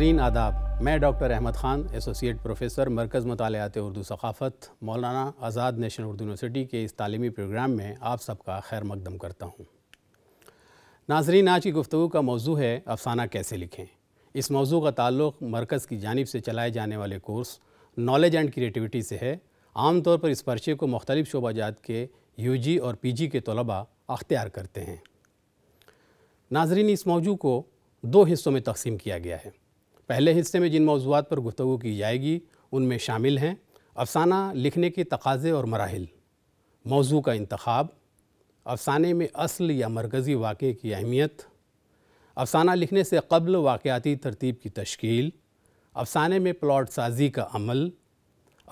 नाजरीन आदाब मैं doctor Ahmad Khan associate professor मरकज़ मतलत उर्दू सकाफ़त मौलाना आज़ाद नेशनल उर्दू यूनिवर्सिटी के इस तलीमी प्रोग्राम में आप सबका खैर मकदम करता हूँ नाजरीन आज की गुफ्तु का मौजू है अफसाना कैसे लिखें इस मौजू का ताल्लुक मरकज़ की जानब से चलाए जाने वाले कोर्स नॉलेज एंड क्रिएटिविटी से है आम तौर पर इस पर्चे को मुख्तलिफ जात के यू जी और पी जी के तलबा अख्तियार करते हैं नाजरीन इस मौजू को दो हिस्सों में तकसीम किया गया है पहले हिस्से में जिन मौजूद पर गुफ्तु की जाएगी उनमें शामिल हैं अफसाना लिखने के तकाजे और मराहल मौजू का इंतखब अफसाने में असल या मरकज़ी वाक़े की अहमियत अफसाना लिखने से कबल वाक़ाती तरतीब की तश्ील अफसाने में प्लाट साजी का अमल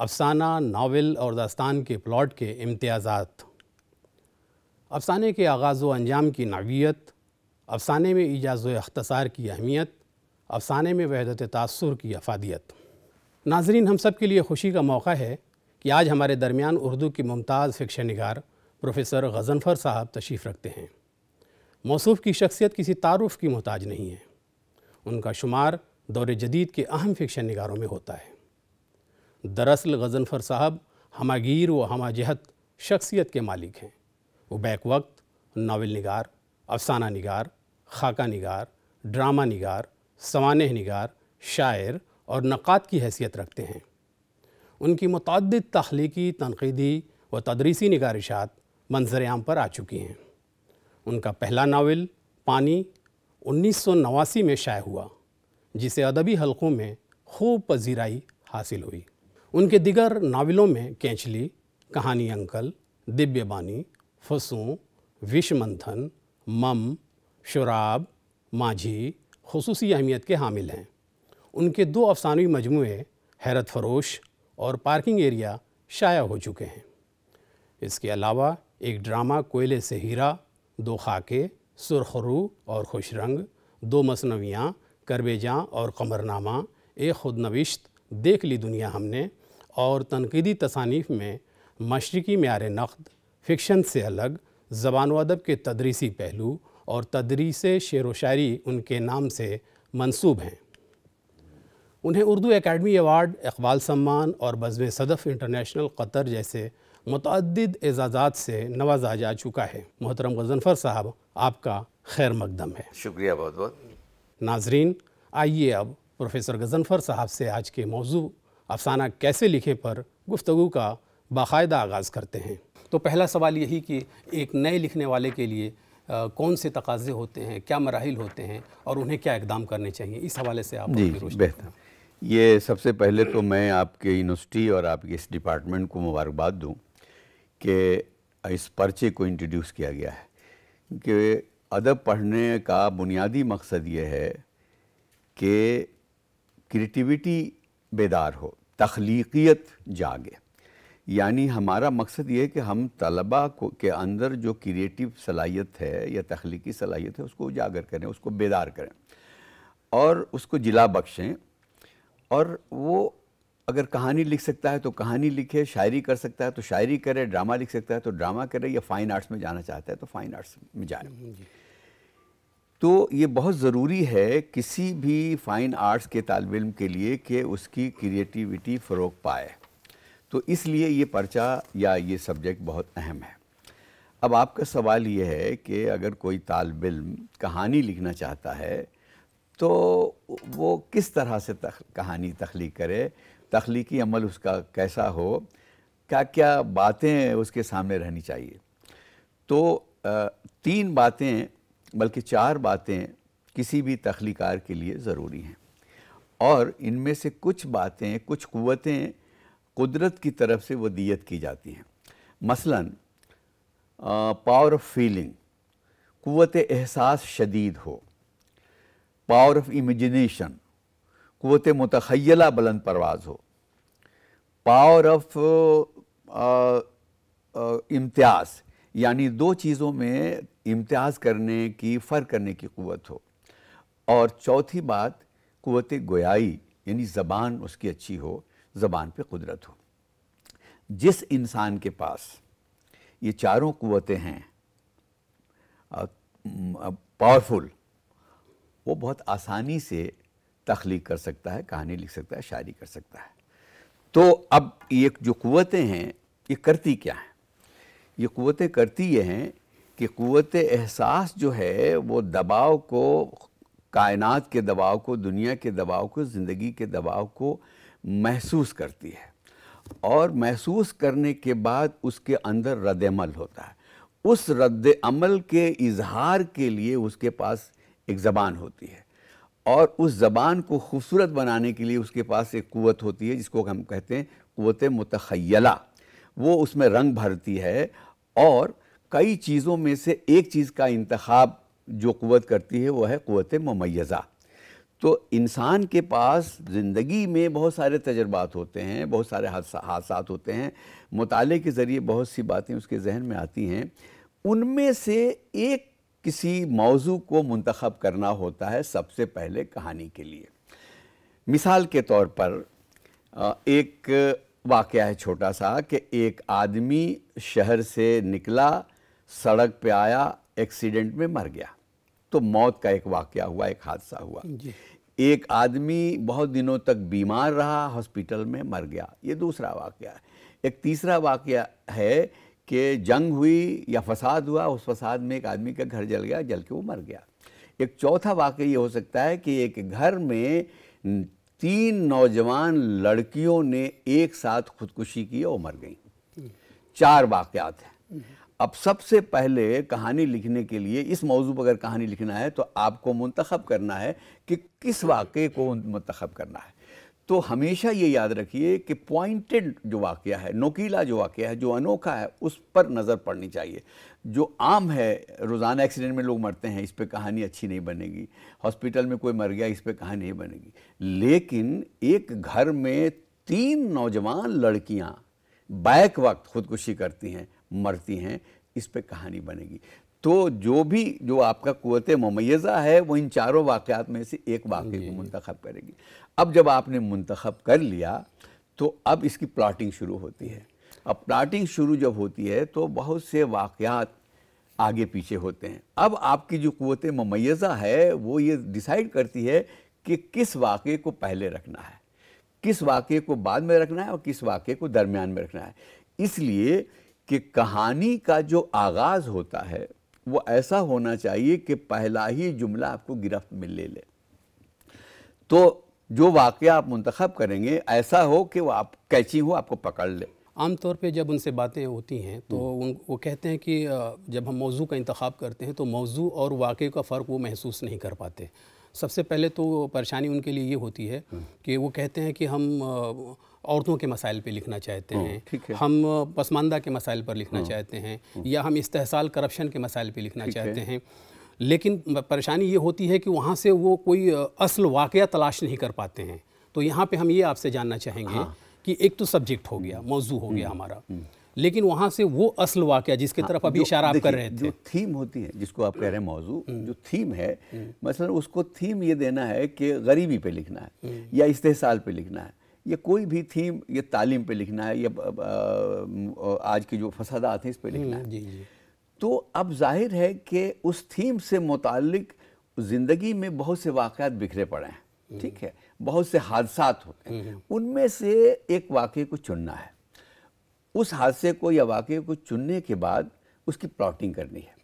अफसाना नावल और दास्तान के प्लाट के इम्तियाज़ात अफसाने के आगाज़ व अंजाम की नावीत अफसाने में इजाज़ अख्तसार की अहमियत अफसाने में वहदत तासुर की अफादियत नाजरीन हम सब के लिए खुशी का मौका है कि आज हमारे दरमियान उर्दू की मुमताज़ फ़िक्शन निगार प्रोफेसर गज़नफ़र साहब तशरीफ़ रखते हैं मौसूफ़ की शख्सियत किसी तारुफ की मोहताज नहीं है उनका शुमार दौरे जदीद के अहम फ़िक्शन निगारों में होता है दरअसल गज़नफ़र साहब हमागीर व हमा जहत शख्सियत के मालिक हैं वो बैक वक्त नावल निगार अफसाना निगार खाका निगार ड्रामा निगार सवान निगार शायर और नक़ात की हैसियत रखते हैं उनकी मतद तख्लीकी तनकीदी व तदरीसी नगारिशात मंजर आम पर आ चुकी हैं उनका पहला नावल पानी उन्नीस सौ नवासी में शाये हुआ जिसे अदबी हलक़ों में खूब पजीराई हासिल हुई उनके दिगर नावलों में कैंचली कहानी अंकल दिव्य बानी फसू विष मंथन मम शराब माझी खसूस अहमियत के हामिल हैं उनके दो अफसानवी मजमू हैरत फरोश और पार्किंग एरिया शाया हो चुके हैं इसके अलावा एक ड्रामा कोयले से हीरा दो खाके सुरखरू और खुश रंग दो मसनवियाँ करबेजाँ और कमरनामा एक खुद नविश्त देख ली दुनिया हमने और तनकीदी तसानीफ में मशरक़ी मैार नक़द फ़िक्शन से अलग ज़बान अदब के तदरीसी पहलू और तदरीस शेर व शायरी उनके नाम से मंसूब हैं उन्हें उर्दू एकेडमी अवार्ड इकबाल सम्मान और बज़म सदफ़ इंटरनेशनल कतर जैसे मतद एजाज़ात से नवाजा जा चुका है मोहतरम गजनफर साहब आपका खैर मकदम है शुक्रिया बहुत बहुत नाजरीन आइए अब प्रोफेसर गजनफर साहब से आज के मौजू अफसाना कैसे लिखे पर गुफ्तु का बाकायदा आगाज़ करते हैं तो पहला सवाल यही कि एक नए लिखने वाले के लिए कौन से तकाजे होते हैं क्या मराहल होते हैं और उन्हें क्या इकदाम करने चाहिए इस हवाले से आप जी बेहतर ये सबसे पहले तो मैं आपके यूनिवर्सिटी और आपके इस डिपार्टमेंट को मुबारकबाद दूँ कि इस पर्चे को इंट्रोड्यूस किया गया है कि अदब पढ़ने का बुनियादी मकसद ये है कि क्रिएटिविटी बेदार हो तखलीकियत जागे यानी हमारा मकसद ये है कि हम तलबा को के अंदर जो क्रिएटिव सलाहियत है या तख्लीकी सलाहियत है उसको उजागर करें उसको बेदार करें और उसको जिला बख्शें और वो अगर कहानी लिख सकता है तो कहानी लिखे शायरी कर सकता है तो शायरी करे ड्रामा लिख सकता है तो ड्रामा करे या फ़ाइन आर्ट्स में जाना चाहता है तो फ़ाइन आर्ट्स में जाए हम्म, तो ये बहुत ज़रूरी है किसी भी फ़ाइन आर्ट्स के तालब इम के लिए कि उसकी क्रिएटिविटी फ़रोग पाए तो इसलिए ये पर्चा या ये सब्जेक्ट बहुत अहम है अब आपका सवाल ये है कि अगर कोई तालब इम कहानी लिखना चाहता है तो वो किस तरह से तख, कहानी तख्लीक करे तख्लीकी अमल उसका कैसा हो क्या क्या बातें उसके सामने रहनी चाहिए तो तीन बातें बल्कि चार बातें किसी भी तख्लीकार के लिए ज़रूरी हैं और इनमें से कुछ बातें कुछ क़वतें कुदरत की तरफ से वो दियत की जाती हैं मसलन पावर ऑफ फीलिंग क़वत एहसास शदीद हो पावर ऑफ इमेजिनेशन क़वत मतखला बुलंद परवाज हो पावर ऑफ इम्तियाज़ यानी दो चीज़ों में इम्तियाज़ करने की फ़र्क करने की क़वत हो और चौथी बात क़वत गोयाई यानी ज़बान उसकी अच्छी हो ज़बान पे कुदरत हो जिस इंसान के पास ये चारों कुतें हैं पावरफुल वो बहुत आसानी से तख्लीक कर सकता है कहानी लिख सकता है शायरी कर सकता है तो अब ये जो क़वतें हैं ये करती क्या हैं ये क़वतें करती ये हैं कि कुत एहसास जो है वो दबाव को कायनात के दबाव को दुनिया के दबाव को ज़िंदगी के दबाव को महसूस करती है और महसूस करने के बाद उसके अंदर रद्दमल होता है उस रद्द अमल के इजहार के लिए उसके पास एक ज़बान होती है और उस ज़बान को खूबसूरत बनाने के लिए उसके पास एक क़वत होती है जिसको हम कहते हैं क़वत मतखैला वो उसमें रंग भरती है और कई चीज़ों में से एक चीज़ का इंतखब जो क़वत करती है वो है क़वत ममैज़ा तो इंसान के पास ज़िंदगी में बहुत सारे तजर्बात होते हैं बहुत सारे हादसा होते हैं मुताले के ज़रिए बहुत सी बातें उसके जहन में आती हैं उनमें से एक किसी मौजू को मंतखब करना होता है सबसे पहले कहानी के लिए मिसाल के तौर पर एक वाक़ है छोटा सा कि एक आदमी शहर से निकला सड़क पे आया एक्सीडेंट में मर गया तो मौत का एक वाक्य हुआ एक हादसा हुआ एक आदमी बहुत दिनों तक बीमार रहा हॉस्पिटल में मर गया ये दूसरा वाक्य एक तीसरा वाक्य है कि जंग हुई या फसाद हुआ उस फसाद में एक आदमी का घर जल गया जल के वो मर गया एक चौथा वाक्य ये हो सकता है कि एक घर में तीन नौजवान लड़कियों ने एक साथ खुदकुशी की और मर गई चार वाक्यात हैं हम्म। अब सबसे पहले कहानी लिखने के लिए इस मौजू पर अगर कहानी लिखना है तो आपको मंतखब करना है कि किस वाक़े को मंतखब करना है तो हमेशा ये याद रखिए कि पॉइंटेड जो वाक़ है नोकीला जो वाक़ है जो अनोखा है उस पर नज़र पड़नी चाहिए जो आम है रोज़ाना एक्सीडेंट में लोग मरते हैं इस पर कहानी अच्छी नहीं बनेगी हॉस्पिटल में कोई मर गया इस पर कहानी नहीं बनेगी लेकिन एक घर में तीन नौजवान लड़कियाँ बैक वक्त ख़ुदकुशी करती हैं मरती हैं इस पर कहानी बनेगी तो जो भी जो आपका कुत ममैज़ा है वो इन चारों वाक़ात में से एक वाक़े को मंतखब करेगी अब जब आपने मंतखब कर लिया तो अब इसकी प्लाटिंग शुरू होती है अब प्लाटिंग शुरू जब होती है तो बहुत से वाक़ात आगे पीछे होते हैं अब आपकी जो कुत ममैज़ा है वो ये डिसाइड करती है कि किस वाक़े को पहले रखना है किस वाक़े को बाद में रखना है और किस वाक़े को दरमियान में रखना है इसलिए कि कहानी का जो आगाज़ होता है वो ऐसा होना चाहिए कि पहला ही जुमला आपको गिरफ्त में ले ले तो जो वाक़ आप मंतखब करेंगे ऐसा हो कि वो आप कैची हो आपको पकड़ ले तौर पे जब उनसे बातें होती हैं तो हम्म। उन वो कहते हैं कि जब हम मौजू का इंतखब करते हैं तो मौजू और वाक़े का फ़र्क वो महसूस नहीं कर पाते सबसे पहले तो परेशानी उनके लिए ये होती है हम्म। कि वो कहते हैं कि हम औरतों के मसाइल पे लिखना चाहते हाँ, हैं है। हम पसमानदा के मसाइल पर लिखना हाँ। चाहते हैं हाँ। या हम इस्तेसाल करप्शन के मसाइल पे लिखना चाहते हैं लेकिन परेशानी ये होती है कि वहाँ से वो कोई असल वाक़ तलाश नहीं कर पाते हैं तो यहाँ पे हम ये आपसे जानना चाहेंगे हाँ। कि एक तो सब्जेक्ट हो गया हम्म। मौजू हो गया हम्म। हमारा हम्म। लेकिन वहाँ से वो असल वाक़ जिसकी तरफ अभी इशारा आप कर रहे थे जो थीम होती है जिसको आप कह रहे हैं मौजू जो थीम है मसलन उसको थीम ये देना है कि गरीबी पे लिखना है या इस्तेसाल पे लिखना है ये कोई भी थीम ये तालीम पे लिखना है या आज की जो फसादात हैं इस पे लिखना हम्म, है जी जी तो अब जाहिर है कि उस थीम से मुतक ज़िंदगी में बहुत से वाक़ बिखरे पड़े हैं हम्म। ठीक है बहुत से हादसा होते हैं हम्म, उनमें से एक वाक़े को चुनना है उस हादसे को या वाक़े को चुनने के बाद उसकी प्लॉटिंग करनी है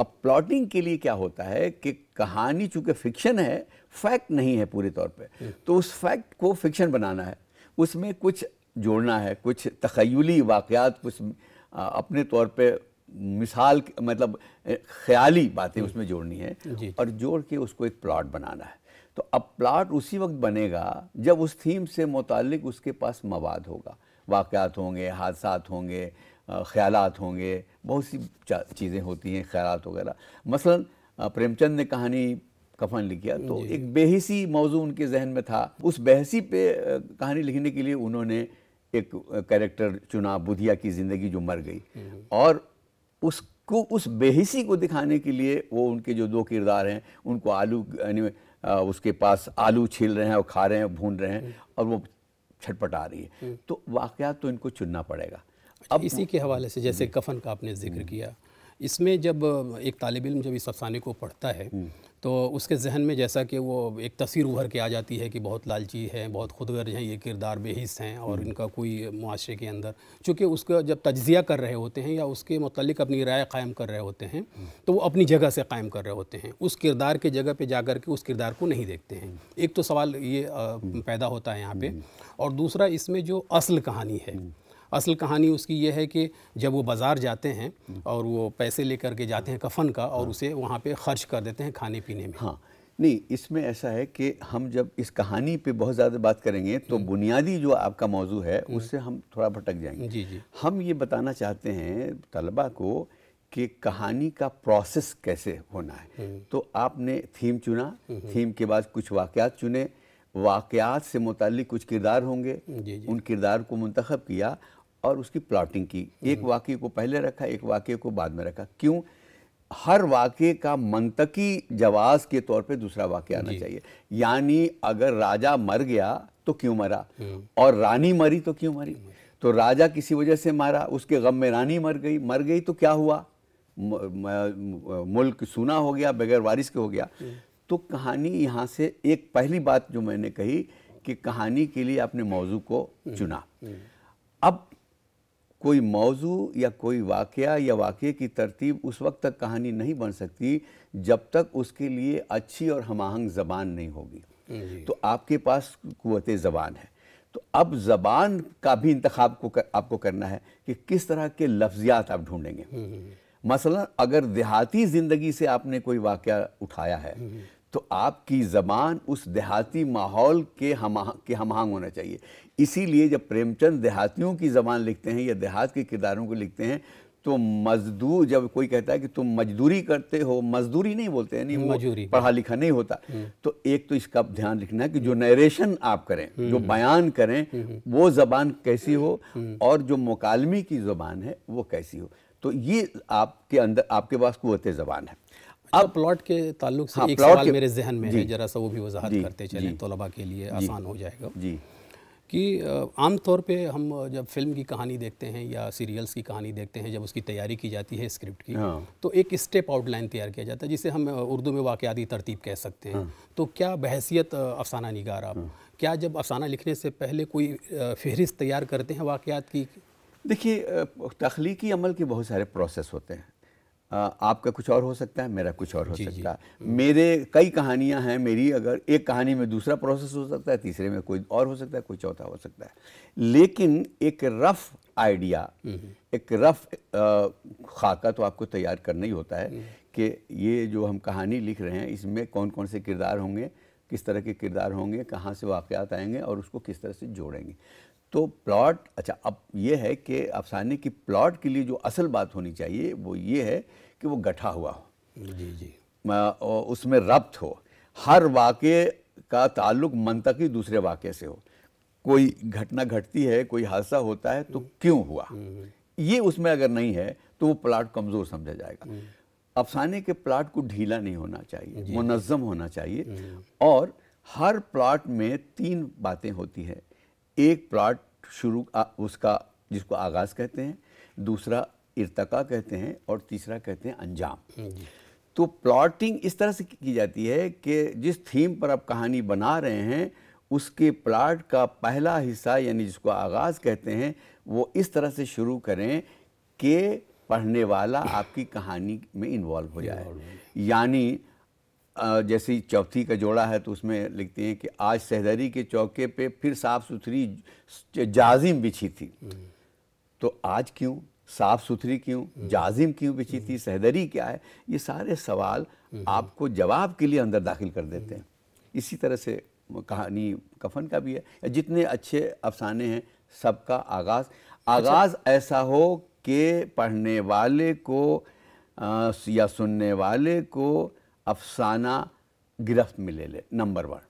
अब प्लॉटिंग के लिए क्या होता है कि कहानी चूंकि फिक्शन है फैक्ट नहीं है पूरे तौर पे तो उस फैक्ट को फिक्शन बनाना है उसमें कुछ जोड़ना है कुछ तखयली वाक़ात कुछ अपने तौर पे मिसाल मतलब ख्याली बातें उसमें जोड़नी है और जोड़ के उसको एक प्लाट बनाना है तो अब प्लाट उसी वक्त बनेगा जब उस थीम से मुतल उसके पास मवाद होगा वाक़ात होंगे हादसा होंगे ख्याल होंगे बहुत सी चीज़ें होती हैं ख्याल वगैरह मसलन प्रेमचंद ने कहानी कफन लिख गया तो एक बेहसी मौजू उनके जहन में था उस बेहसी पे कहानी लिखने के लिए उन्होंने एक कैरेक्टर चुना बुधिया की ज़िंदगी जो मर गई हम्म। और उसको उस बेहसी को दिखाने के लिए वो उनके जो दो किरदार हैं उनको आलू यानी उसके पास आलू छील रहे हैं और खा रहे हैं भून रहे हैं हम्म। और वो छटपट आ रही है हम्म। तो वाक़ात तो इनको चुनना पड़ेगा अच्छा, अब इसी के हवाले से जैसे कफन का आपने जिक्र किया इसमें जब एक तालब इम जब इस अफसाने को पढ़ता है तो उसके जहन में जैसा कि वो एक तस्वीर उभर के आ जाती है कि बहुत लालची है बहुत खुद गर्ज हैं ये किरदार बेहिस हैं और हम्म। इनका कोई मुआरे के अंदर चूँकि उसका जब तजिया कर रहे होते हैं या उसके मतलब अपनी राय कायम कर रहे होते हैं हम्म। तो वो अपनी जगह से कायम कर रहे होते हैं उस किरदार के जगह पर जा के उस किरदार को नहीं देखते हैं हम्म। एक तो सवाल ये पैदा होता है यहाँ पर और दूसरा इसमें जो असल कहानी है असल कहानी उसकी ये है कि जब वो बाज़ार जाते हैं और वो पैसे लेकर के जाते हैं कफन का और हाँ। उसे वहाँ पे खर्च कर देते हैं खाने पीने में हाँ नहीं इसमें ऐसा है कि हम जब इस कहानी पे बहुत ज़्यादा बात करेंगे तो हम्म। बुनियादी जो आपका मौजू है हम्म। उससे हम थोड़ा भटक जाएंगे जी जी हम ये बताना चाहते हैं तलबा को कि कहानी का प्रोसेस कैसे होना है हम्म। तो आपने थीम चुना थीम के बाद कुछ वाक़ात चुने वाक़ात से मुतल कुछ किरदार होंगे जी जी। उन किरदार को मंतखब किया और उसकी प्लॉटिंग की एक हम्म। वाक्य को पहले रखा एक वाक्य को बाद में रखा क्यों हर वाक्य का मंतकी जवाब के तौर पे दूसरा वाक्य आना चाहिए यानी अगर राजा मर गया तो क्यों मरा हम्म। और रानी मरी तो क्यों मरी हम्म। तो राजा किसी वजह से मारा उसके गम में रानी मर गई मर गई तो क्या हुआ मुल्क सुना हो गया बगैर वारिस के हो गया तो कहानी यहाँ से एक पहली बात जो मैंने कही कि कहानी के लिए आपने मौजू को चुना अब कोई मौजू या कोई वाक़ या वाक़े की तरतीब उस वक्त तक कहानी नहीं बन सकती जब तक उसके लिए अच्छी और हमाहंग ज़बान नहीं होगी तो आपके पास क़वत ज़बान है तो अब ज़बान का भी इंतखब को कर, आपको करना है कि किस तरह के लफ्ज़ियात आप ढूंढेंगे हम्म, हम्म, हम्म। मसला अगर देहाती ज़िंदगी से आपने कोई वाक़ उठाया है तो आपकी ज़बान उस देहाती माहौल के हम के हमहंग होना चाहिए इसीलिए जब प्रेमचंद देहातियों की ज़बान लिखते हैं या देहात के किरदारों को लिखते हैं तो मजदूर जब कोई कहता है कि तुम मजदूरी करते हो मजदूरी नहीं बोलते हैं नहीं मजदूरी पढ़ा लिखा नहीं होता हम्म। तो एक तो इसका ध्यान रखना है कि जो नरेशन आप करें हम्म। जो बयान करें हम्म। वो जबान कैसी हो और जो मकालमी की जबान है वो कैसी हो तो ये आपके अंदर आपके पास कुत जबान है अच्छा, अब प्लॉट के ताल्लुक से हाँ, एक सवाल मेरे जहन में है जरा सा वो भी वजाहत करते चलें तलबा के लिए आसान हो जाएगा जी कि आम तौर पे हम जब फिल्म की कहानी देखते हैं या सीरियल्स की कहानी देखते हैं जब उसकी तैयारी की जाती है स्क्रिप्ट की हाँ। तो एक स्टेप आउटलाइन तैयार किया जाता है जिसे हम उर्दू में वाक़ाती तरतीब कह सकते हैं हाँ। तो क्या बहसीत अफसाना निगार आप हाँ। क्या जब अफसाना लिखने से पहले कोई फहरिस्त तैयार करते हैं वाक़ात की देखिए तख्लीकी अमल के बहुत सारे प्रोसेस होते हैं आपका कुछ और हो सकता है मेरा कुछ और हो जी, सकता है मेरे कई कहानियां हैं मेरी अगर एक कहानी में दूसरा प्रोसेस हो सकता है तीसरे में कोई और हो सकता है कोई चौथा हो सकता है लेकिन एक रफ़ आइडिया हम्म। एक रफ़ खाका तो आपको तैयार करना ही होता है हम्म। कि ये जो हम कहानी लिख रहे हैं इसमें कौन कौन से किरदार होंगे किस तरह के किरदार होंगे कहाँ से वाक़ आएंगे और उसको किस तरह से जोड़ेंगे तो प्लॉट अच्छा अब यह है कि अफसाने की प्लॉट के लिए जो असल बात होनी चाहिए वो ये है कि वो गठा हुआ हो जी जी उसमें रब्त हो हर वाक्य का ताल्लुक ही दूसरे वाक्य से हो कोई घटना घटती है कोई हादसा होता है तो क्यों हुआ हम्म, हम्म। ये उसमें अगर नहीं है तो वो प्लाट कमज़ोर समझा जाएगा हम्म। अफसाने के प्लाट को ढीला नहीं होना चाहिए मुनज़म होना चाहिए और हर प्लाट में तीन बातें होती हैं एक प्लाट शुरू उसका जिसको आगाज़ कहते हैं दूसरा इर्तका कहते हैं और तीसरा कहते हैं अंजाम हम्म, तो प्लॉटिंग इस तरह से की जाती है कि जिस थीम पर आप कहानी बना रहे हैं उसके प्लाट का पहला हिस्सा यानी जिसको आगाज़ कहते हैं वो इस तरह से शुरू करें कि पढ़ने वाला आपकी कहानी में इन्वॉल्व हो जाए यानी जैसे चौथी का जोड़ा है तो उसमें लिखते हैं कि आज सहदरी के चौके पे फिर साफ़ सुथरी जाजिम बिछी थी तो आज क्यों साफ़ सुथरी क्यों जाजिम क्यों बिछी थी सहदरी क्या है ये सारे सवाल आपको जवाब के लिए अंदर दाखिल कर देते हैं इसी तरह से कहानी कफन का भी है जितने अच्छे अफसाने हैं सबका आगाज़ आगाज़ अच्छा। ऐसा हो कि पढ़ने वाले को आ, या सुनने वाले को अफसाना गिरफ्त में ले ले नंबर वन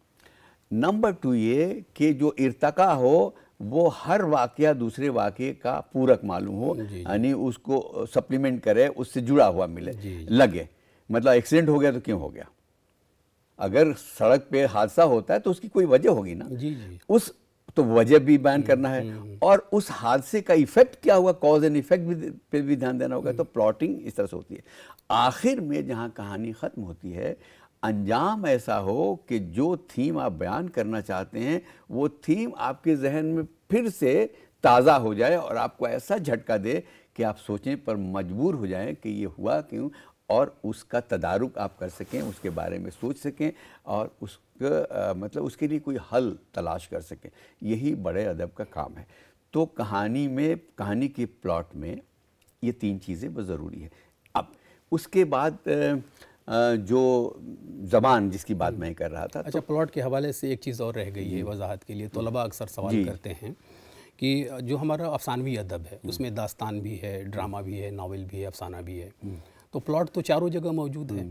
नंबर टू ये कि जो इर्तका हो वो हर वाक़ दूसरे वाक्य का पूरक मालूम हो यानी उसको सप्लीमेंट करे उससे जुड़ा हुआ मिले जी, जी। लगे मतलब एक्सीडेंट हो गया तो क्यों हो गया अगर सड़क पे हादसा होता है तो उसकी कोई वजह होगी ना जी जी उस तो वजह भी बयान हम्म, करना है हम्म, हम्म। और उस हादसे का इफेक्ट क्या हुआ कॉज एंड इफेक्ट भी पे भी ध्यान देना होगा तो प्लॉटिंग इस तरह से होती है आखिर में जहाँ कहानी ख़त्म होती है अंजाम ऐसा हो कि जो थीम आप बयान करना चाहते हैं वो थीम आपके जहन में फिर से ताज़ा हो जाए और आपको ऐसा झटका दे कि आप सोचें पर मजबूर हो जाएं कि ये हुआ क्यों और उसका तदारुक आप कर सकें उसके बारे में सोच सकें और उस आ, मतलब उसके लिए कोई हल तलाश कर सकें यही बड़े अदब का काम है तो कहानी में कहानी के प्लॉट में ये तीन चीज़ें बहुत ज़रूरी है अब उसके बाद आ, जो जबान जिसकी बात हम्म। मैं कर रहा था अच्छा तो, प्लॉट के हवाले से एक चीज़ और रह गई है वजाहत के लिए तलबा अक्सर सवाल करते हैं कि जो हमारा अफसानवी अदब है हम्म। उसमें दास्तान भी है ड्रामा भी है नावल भी है अफसाना भी है हम्म। तो प्लॉट तो चारों जगह मौजूद है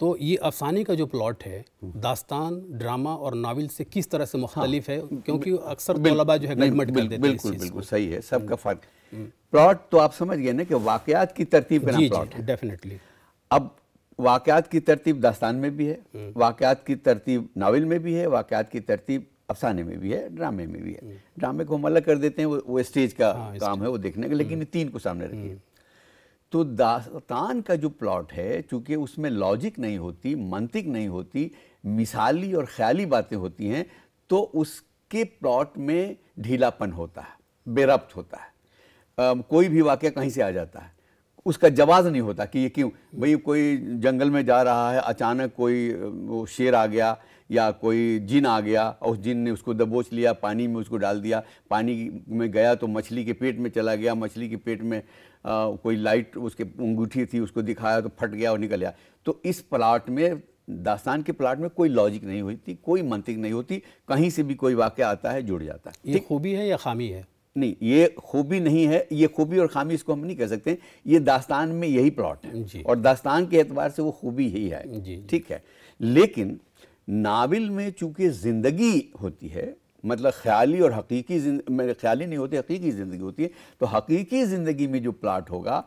तो ये अफसाने का जो प्लॉट है दास्तान ड्रामा और नावल से किस तरह से मुख्तलिफ हाँ, है क्योंकि अक्सर तलबा जो है गलमट कर देते बिल्कुल बिल्कुल सही है सबका हम्म। फ़र्क हम्म। प्लॉट तो आप समझ गए ना कि वाकयात की तरतीब डेफिनेटली अब वाकयात की तरतीब दास्तान में भी है हम्म। वाकयात की तरतीब नावल में भी है वाकयात की तरतीब अफसाने में भी है ड्रामे में भी है ड्रामे को हम अलग कर देते हैं वो, स्टेज का हाँ, काम है वो देखने का लेकिन तीन को सामने रखिए तो दास्तान का जो प्लॉट है चूँकि उसमें लॉजिक नहीं होती मंतिक नहीं होती मिसाली और ख्याली बातें होती हैं तो उसके प्लॉट में ढीलापन होता है बेरब्त होता है आ, कोई भी वाक्य कहीं से आ जाता है उसका जवाब नहीं होता कि ये क्यों भाई कोई जंगल में जा रहा है अचानक कोई वो शेर आ गया या कोई जिन आ गया और उस जिन ने उसको दबोच लिया पानी में उसको डाल दिया पानी में गया तो मछली के पेट में चला गया मछली के पेट में कोई लाइट उसके अंगूठी थी उसको दिखाया तो फट गया और निकल गया तो इस प्लाट में दास्तान के प्लाट में कोई लॉजिक नहीं होती कोई मंतिक नहीं होती कहीं से भी कोई वाक्य आता है जुड़ जाता है ये खूबी है या खामी है नहीं ये खूबी नहीं है ये खूबी और खामी इसको हम नहीं कह सकते ये दास्तान में यही प्लॉट है और दास्तान के एतबार से वो खूबी ही है ठीक है लेकिन नावल में चूंकि ज़िंदगी होती है मतलब ख्याली और हकीकी मेरे ख्याली नहीं होती हकीकी ज़िंदगी होती है तो हकीकी ज़िंदगी में जो प्लाट होगा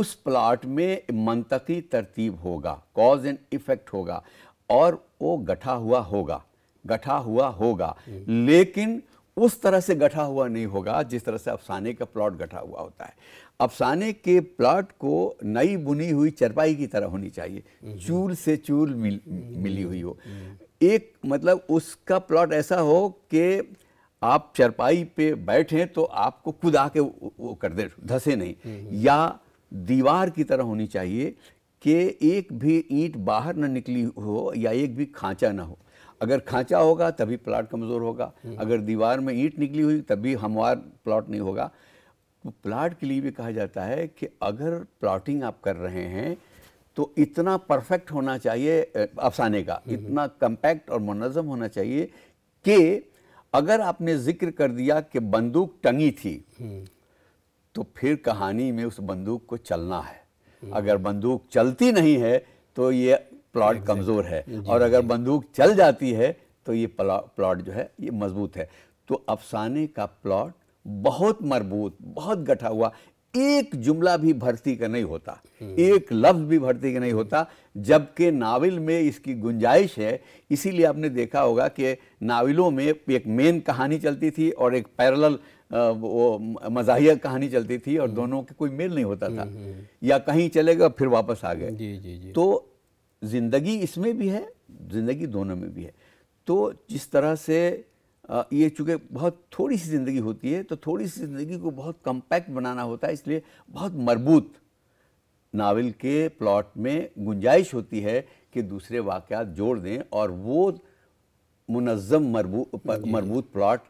उस प्लाट में मनतकी तरतीब होगा कॉज एंड इफ़ेक्ट होगा और वो गठा हुआ होगा गठा हुआ होगा हम्म। लेकिन उस तरह से गठा हुआ नहीं होगा जिस तरह से अफसाने का प्लॉट गठा हुआ होता है अफसाने के प्लॉट को नई बुनी हुई चरपाई की तरह होनी चाहिए हम्म। चूल से चूल मिल, हम्म। मिली हुई हो एक मतलब उसका प्लॉट ऐसा हो कि आप चरपाई पे बैठें तो आपको खुद आके वो कर दे धसे नहीं, हम्म, हम्म। या दीवार की तरह होनी चाहिए कि एक भी ईंट बाहर ना निकली हो या एक भी खांचा ना हो अगर खांचा होगा तभी प्लाट कमज़ोर होगा हम्म, अगर दीवार में ईंट निकली हुई तभी हमवार प्लाट नहीं होगा तो प्लाट के लिए भी कहा जाता है कि अगर प्लाटिंग आप कर रहे हैं तो इतना परफेक्ट होना चाहिए अफसाने का हम्म, हम्म। इतना कंपैक्ट और मुनज़म होना चाहिए कि अगर आपने जिक्र कर दिया कि बंदूक टंगी थी हम्म। तो फिर कहानी में उस बंदूक को चलना है अगर बंदूक चलती नहीं है तो ये प्लॉट कमज़ोर है और अगर बंदूक चल जाती है तो ये प्लॉट जो है ये मजबूत है तो अफसाने का प्लॉट बहुत मरबूत बहुत गठा हुआ एक जुमला भी भर्ती का नहीं होता एक लफ्ज भी भर्ती का नहीं होता जबकि नावल में इसकी गुंजाइश है इसीलिए आपने देखा होगा कि नावलों में एक मेन कहानी चलती थी और एक पैरल वो मजाहिया कहानी चलती थी और हम्म। दोनों के कोई मेल नहीं होता था हम्म, हम्म, या कहीं चले गए फिर वापस आ गए तो ज़िंदगी इसमें भी है ज़िंदगी दोनों में भी है तो जिस तरह से ये चूँकि बहुत थोड़ी सी ज़िंदगी होती है तो थोड़ी सी ज़िंदगी को बहुत कम्पैक्ट बनाना होता है इसलिए बहुत मरबूत नावल के प्लॉट में गुंजाइश होती है कि दूसरे वाक़ात जोड़ दें और वो मुनज़म मरबू मरबूत प्लॉट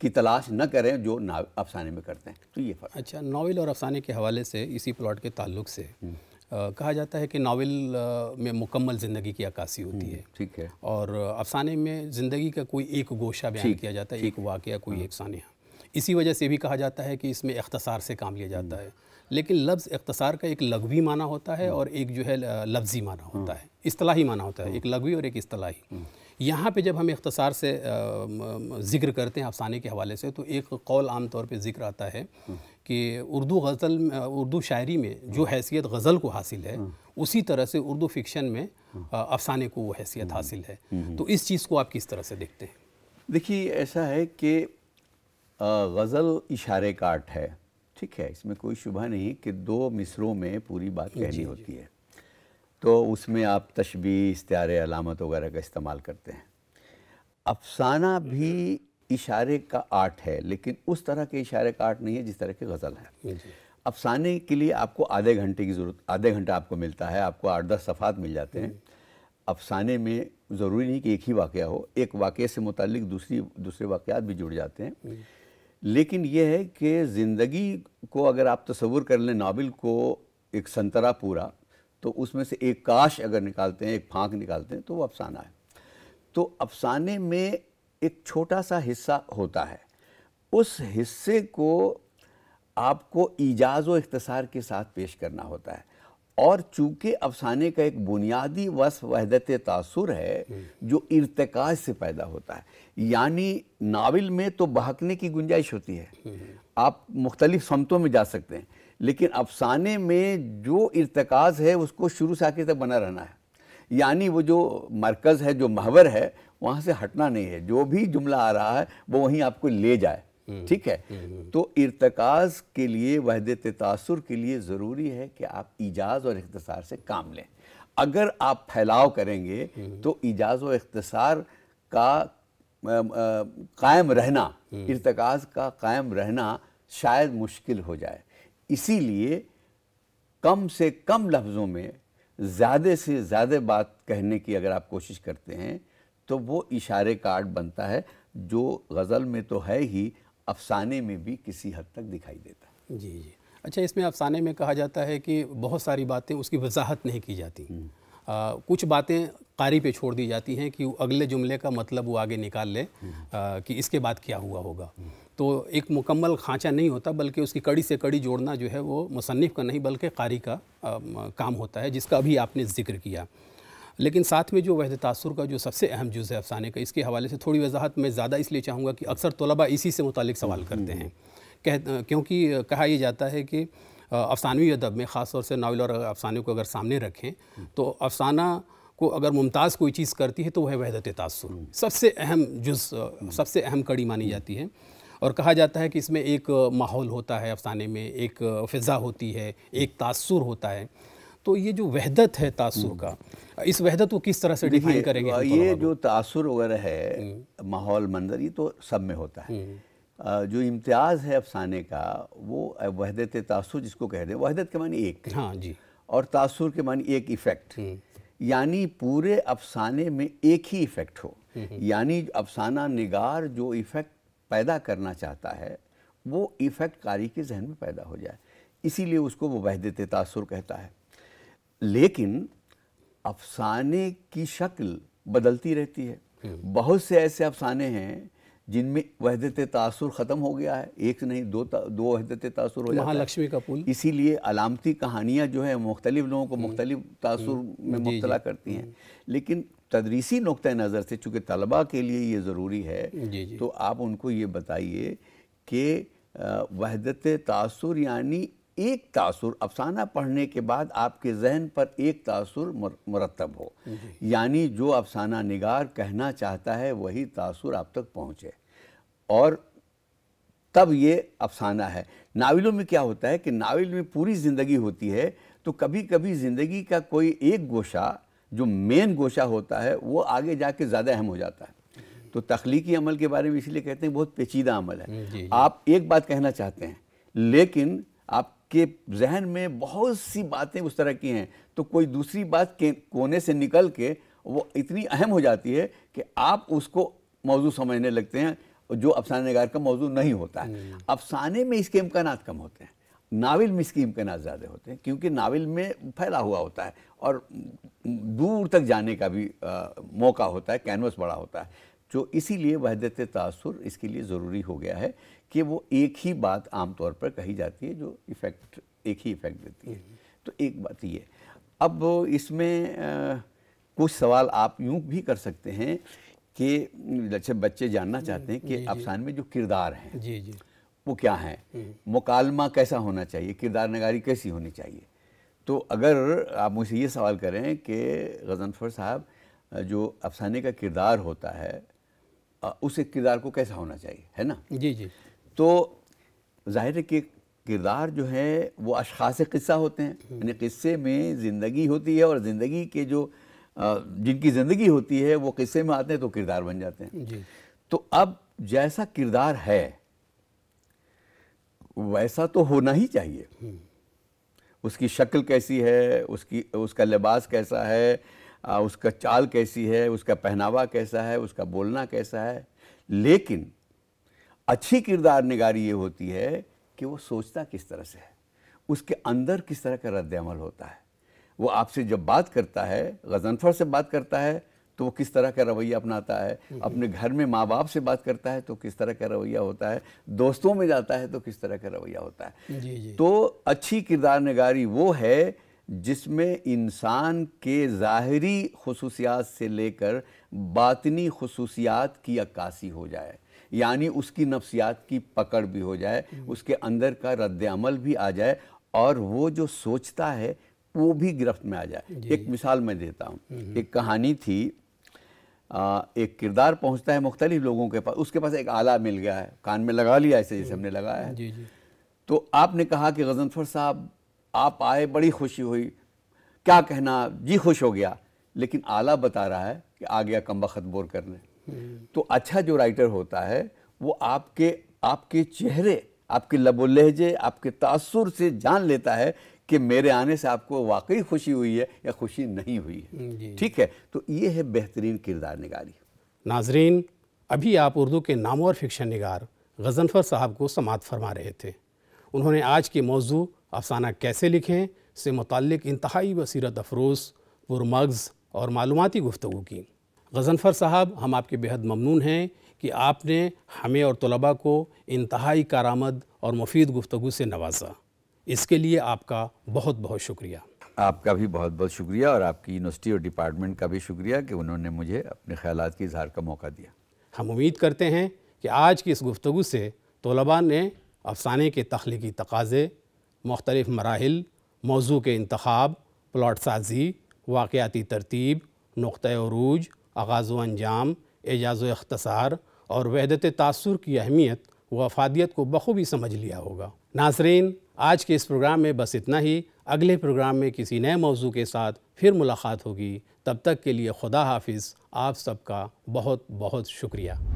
की तलाश न करें जो अफसाने में करते हैं तो ये फ़र्क अच्छा नावल और अफसाने के हवाले से इसी प्लॉट के ताल्लुक से हम्म। कहा जाता है कि नावल में मुकम्मल ज़िंदगी की अक्सी होती हम्म, है ठीक है और अफसाने में ज़िंदगी का कोई एक गोशा बयान किया जाता है एक वाक़ कोई हाँ। एक सानिया इसी वजह से भी कहा जाता है कि इसमें अख्तसार से काम लिया जाता हम्म। है लेकिन लफ्ज़ अख्तसार का एक लघवी माना होता है हम्म। और एक जो है लफ्ज़ी माना होता है असलाही माना होता है एक लघवी और एक अतलाही यहाँ पे जब हम इख्तसार से ज़िक्र करते हैं अफसाने के हवाले से तो एक कौल आम तौर पे ज़िक्र आता है हम्म। कि उर्दू गज़ल उर्दू शायरी में जो हम्म। हैसियत गज़ल को हासिल है हम्म। उसी तरह से उर्दू फिक्शन में अफसाने को वो हैसियत हासिल है तो इस चीज़ को आप किस तरह से देखते हैं देखिए ऐसा है कि गज़ल इशारे का आर्ट है ठीक है इसमें कोई शुभ नहीं कि दो मिसरों में पूरी बात कहनी होती है तो उसमें आप तशबी इस्तारे अलामत वगैरह का इस्तेमाल करते हैं अफसाना भी हम्म। इशारे का आर्ट है लेकिन उस तरह के इशारे का आर्ट नहीं है जिस तरह के गज़ल है अफसाने के लिए आपको आधे घंटे की ज़रूरत आधे घंटा आपको मिलता है आपको आठ दस सफ़ात मिल जाते हैं हम्म। अफसाने में ज़रूरी नहीं कि एक ही वाक़ हो एक वाक़े से मुतलिक दूसरी दूसरे वाक़ात भी जुड़ जाते हैं हम्म। लेकिन यह है कि ज़िंदगी को अगर आप तस्वुर कर लें नावल को एक संतरा पूरा तो उसमें से एक काश अगर निकालते हैं एक फांक निकालते हैं तो वो अफसाना है तो अफसाने में एक छोटा सा हिस्सा होता है उस हिस्से को आपको ईजाज़ व इख्तसार के साथ पेश करना होता है और चूँकि अफसाने का एक बुनियादी वस वहदत तासुर है जो इरतकाज से पैदा होता है यानी नावल में तो बहकने की गुंजाइश होती है आप मुख्तलिफ समतों में जा सकते हैं लेकिन अफसाने में जो इरतकाज़ है उसको शुरू से आखिर तक बना रहना है यानी वो जो मरकज़ है जो महवर है वहाँ से हटना नहीं है जो भी जुमला आ रहा है वो वहीं आपको ले जाए हम्म, ठीक है हम्म, हम्म, तो इरतकाज के लिए वहदत तासर के लिए ज़रूरी है कि आप इजाज़ और इख्तसार से काम लें अगर आप फैलाव करेंगे तो इजाज़ और इख्तसार का कायम रहना इरतकाज का कायम रहना शायद मुश्किल हो जाए इसीलिए कम से कम लफ्ज़ों में ज़्यादा से ज़्यादा बात कहने की अगर आप कोशिश करते हैं तो वो इशारे कार्ड बनता है जो गज़ल में तो है ही अफसाने में भी किसी हद तक दिखाई देता है जी जी अच्छा इसमें अफसाने में कहा जाता है कि बहुत सारी बातें उसकी वजाहत नहीं की जाती हम्म। आ, कुछ बातें कारी पे छोड़ दी जाती हैं कि अगले जुमले का मतलब वो आगे निकाल ले हम्म। आ, कि इसके बाद क्या हुआ होगा हम्म। तो एक मुकम्मल खांचा नहीं होता बल्कि उसकी कड़ी से कड़ी जोड़ना जो है वो मुसनफ़ का नहीं बल्कि कारी का काम होता है जिसका अभी आपने ज़िक्र किया लेकिन साथ में जो वहद तासर का जो सबसे अहम जुज़ है अफसाने का इसके हवाले से थोड़ी वजाहत मैं ज़्यादा इसलिए चाहूँगा कि अक्सर तलबा इसी से मुतल सवाल करते हैं कह क्योंकि कहा यह जाता है कि अफसानवी अदब में ख़ास तौर से नावल और अफसाने को अगर सामने रखें तो अफसाना को अगर मुमताज़ कोई चीज़ करती है तो वह वहदत तासुर सबसे अहम जुज़ सबसे अहम कड़ी मानी जाती है और कहा जाता है कि इसमें एक माहौल होता है अफसाने में एक फ़िज़ा होती है एक तासुर होता है तो ये जो वहदत है तासुर का इस वहदत को किस तरह से डिफाइन करेंगे ये जो तासुर वगैरह है हम्म। माहौल मंजर ये तो सब में होता है हम्म। जो इम्तियाज़ है अफसाने का वो वहदत तासुर जिसको कह दें वहदत के मानी एक हाँ जी और तासुर के मानी एक इफ़ेक्ट हम्म। यानी पूरे अफसाने में एक ही इफ़ेक्ट हो यानी अफसाना निगार जो इफ़ेक्ट पैदा करना चाहता है वो इफ़ेक्ट कारी के जहन में पैदा हो जाए इसीलिए उसको वो मुबहदत तासुर कहता है लेकिन अफसाने की शक्ल बदलती रहती है हम्म। बहुत से ऐसे अफसाने हैं जिनमें वहदत तासुर ख़त्म हो गया है एक नहीं दो ता, दो वहदत तासुर हो जाता लक्ष्मी का पुल इसीलिए अलामती कहानियाँ जो है मुख्तलिफ लोगों को हम्म। मुख्तलिफ तासुर हम्म। में मुबतला करती हैं लेकिन तदरीसी नुक़ नज़र से चूँकि तलबा के लिए ये ज़रूरी है जी जी। तो आप उनको ये बताइए कि वहदत तासुर यानी एक तासुर अफसाना पढ़ने के बाद आपके जहन पर एक तासुर मरतब हो यानी जो अफसाना निगार कहना चाहता है वही तासुर आप तक पहुँचे और तब ये अफसाना है नावलों में क्या होता है कि नावल में पूरी ज़िंदगी होती है तो कभी कभी ज़िंदगी का कोई एक गोशा जो मेन गोशा होता है वो आगे जाके ज़्यादा अहम हो जाता है तो तख्लीकी अमल के बारे में इसलिए कहते हैं बहुत पेचीदा अमल है आप एक बात कहना चाहते हैं लेकिन आपके जहन में बहुत सी बातें उस तरह की हैं तो कोई दूसरी बात के कोने से निकल के वो इतनी अहम हो जाती है कि आप उसको मौजू समझने लगते हैं जो अफसान नगार का मौजू नहीं होता है हम्म। अफसाने में इसके इम्कान कम होते हैं नावल में इसके इम्कान ज़्यादा होते हैं क्योंकि नावल में फैला हुआ होता है और दूर तक जाने का भी आ, मौका होता है कैनवस बड़ा होता है जो इसीलिए वहदत तासुर इसके लिए ज़रूरी हो गया है कि वो एक ही बात आमतौर पर कही जाती है जो इफ़ेक्ट एक ही इफ़ेक्ट देती है हम्म। तो एक बात ये अब इसमें आ, कुछ सवाल आप यूँ भी कर सकते हैं कि जैसे बच्चे जानना हम्म, चाहते हैं कि अफसान में जो किरदार हैं जी जी वो क्या हैं हम्म। मुकालमा कैसा होना चाहिए किरदार नगारी कैसी होनी चाहिए तो अगर आप मुझसे ये सवाल करें कि गजनफर साहब जो अफसाने का किरदार होता है उस किरदार को कैसा होना चाहिए है ना जी जी तो जाहिर है कि किरदार जो है वो अशास क़स्सा होते हैं हम्म। यानी किस्से में ज़िंदगी होती है और ज़िंदगी के जो जिनकी ज़िंदगी होती है वो किस्से में आते हैं तो किरदार बन जाते हैं जी तो अब जैसा किरदार है वैसा तो होना ही चाहिए हम्म। उसकी शक्ल कैसी है उसकी उसका लिबास कैसा है आ, उसका चाल कैसी है उसका पहनावा कैसा है उसका बोलना कैसा है लेकिन अच्छी किरदार निगारी ये होती है कि वो सोचता किस तरह से है उसके अंदर किस तरह का रद्द अमल होता है वो आपसे जब बात करता है गजनफर से बात करता है तो वो किस तरह का रवैया अपनाता है हम्म। अपने घर में माँ बाप से बात करता है तो किस तरह का रवैया होता है दोस्तों में जाता है तो किस तरह का रवैया होता है जी जी। तो अच्छी किरदार नगारी वो है जिसमें इंसान के ज़ाहरी खसूसियात से लेकर बातनी खसूसियात की अक्कासी हो जाए यानी उसकी नफ्सियात की पकड़ भी हो जाए हम्म। उसके अंदर का रद्द अमल भी आ जाए और वो जो सोचता है वो भी गिरफ्त में आ जाए एक मिसाल मैं देता हूँ हम्म। एक कहानी थी एक किरदार पहुंचता है मुख्तलिफ लोगों के पास उसके पास एक आला मिल गया है कान में लगा लिया ऐसे जैसे हमने लगाया है जी जी तो आपने कहा कि गजनफर साहब आप आए बड़ी खुशी हुई क्या कहना जी खुश हो गया लेकिन आला बता रहा है कि आ गया कम बखत बोर करने हम्म। तो अच्छा जो राइटर होता है वो आपके आपके चेहरे आपके लबो लहजे आपके तासुर से जान लेता है कि मेरे आने से आपको वाकई खुशी हुई है या खुशी नहीं हुई है ठीक है तो ये है बेहतरीन किरदार निगारी नाजरीन अभी आप उर्दू के और फिक्शन निगार गजनफर साहब को समात फरमा रहे थे उन्होंने आज के मौजू अफसाना कैसे लिखें से मुतक इंतहाई बसरत अफरोज़ पुरमगज़ और मालूमती गुफ्तु की गजनफर साहब हम आपके बेहद ममनून हैं कि आपने हमें और तलबा को इंतहाई कारामद और मुफीद गुफ्तु से नवाजा इसके लिए आपका बहुत बहुत शुक्रिया आपका भी बहुत बहुत शुक्रिया और आपकी यूनिवर्सिटी और डिपार्टमेंट का भी शुक्रिया कि उन्होंने मुझे अपने ख्याल के इजहार का मौका दिया हम उम्मीद करते हैं कि आज की इस गुफ्तु से तलबा ने अफसाने के तख्लीकी तकाजे मुख्तलिफ मराहल मौजू के इंतब प्लाट साजी वाक़ाती तरतीब नुक़ अरूज आगाज़ अंजाम एजाज़ अख्तसार और वहदत तासर की अहमियत वफादियत को बखूबी समझ लिया होगा नाजरीन आज के इस प्रोग्राम में बस इतना ही अगले प्रोग्राम में किसी नए मौजू के साथ फिर मुलाकात होगी तब तक के लिए खुदा हाफिज़ आप सबका बहुत बहुत शुक्रिया